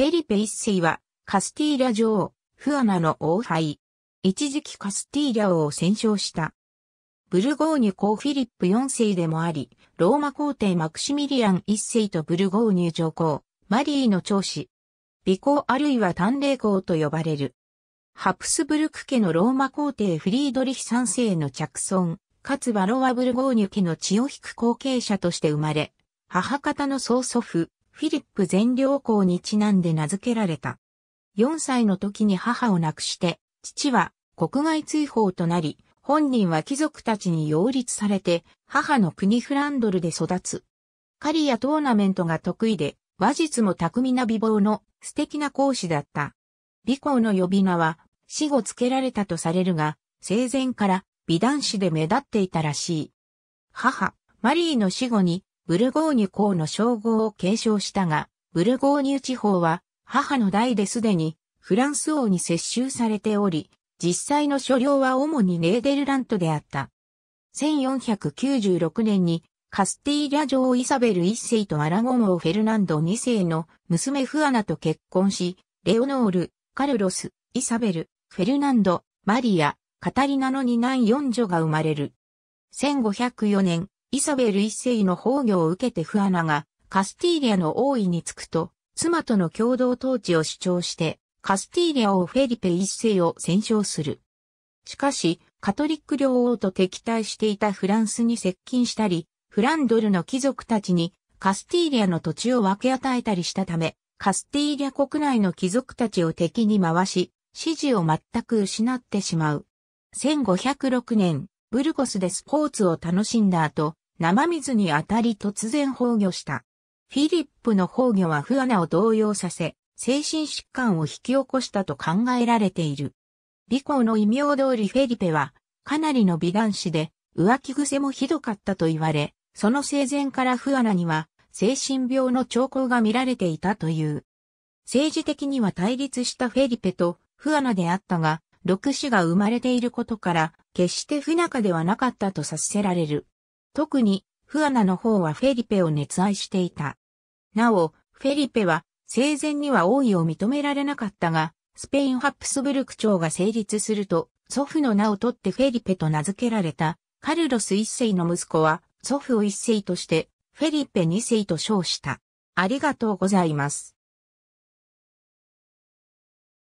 フェリペ一世は、カスティーラ女王、フアナの王妃。一時期カスティーラ王を戦勝した。ブルゴーニュ公フィリップ4世でもあり、ローマ皇帝マクシミリアン1世とブルゴーニュ上皇、マリーの長子。美皇あるいは丹霊皇と呼ばれる。ハプスブルク家のローマ皇帝フリードリヒ3世の着孫、かつバロワブルゴーニュ家の血を引く後継者として生まれ、母方の曽祖父、フィリップ全領公にちなんで名付けられた。4歳の時に母を亡くして、父は国外追放となり、本人は貴族たちに擁立されて、母の国フランドルで育つ。狩りやトーナメントが得意で、話術も巧みな美貌の素敵な講師だった。美校の呼び名は死後つけられたとされるが、生前から美男子で目立っていたらしい。母、マリーの死後にブルゴーニュ公の称号を継承したが、ブルゴーニュ地方は母の代ですでにフランス王に接収されており、実際の所領は主にネーデルラントであった。1496年にカスティーリャ城イサベル1世とアラゴン王フェルナンド2世の娘フアナと結婚し、レオノール、カルロス、イサベル、フェルナンド、マリア、カタリナの二男四女が生まれる。1504年、イサベル一世の崩御を受けてフアナがカスティーリアの王位につくと、妻との共同統治を主張して、カスティーリア王フェリペ一世を戦勝する。しかし、カトリック領王と敵対していたフランスに接近したり、フランドルの貴族たちにカスティーリアの土地を分け与えたりしたため、カスティーリア国内の貴族たちを敵に回し、支持を全く失ってしまう。1506年、ブルゴスでスポーツを楽しんだ後、生水に当たり突然崩御した。フィリップの崩御はフアナを動揺させ、精神疾患を引き起こしたと考えられている。リコの異名通りフェリペは、かなりの美男子で、浮気癖もひどかったと言われ、その生前からフアナには、精神病の兆候が見られていたという。政治的には対立したフェリペとフアナであったが、六子が生まれていることから、決して不仲ではなかったと察せられる。特にフアナの方はフェリペを熱愛していた。なお、フェリペは生前には王位を認められなかったが、スペインハプスブルク朝が成立すると、祖父の名を取ってフェリペと名付けられた、カルロス一世の息子は、祖父を一世として、フェリペ二世と称した。ありがとうございます。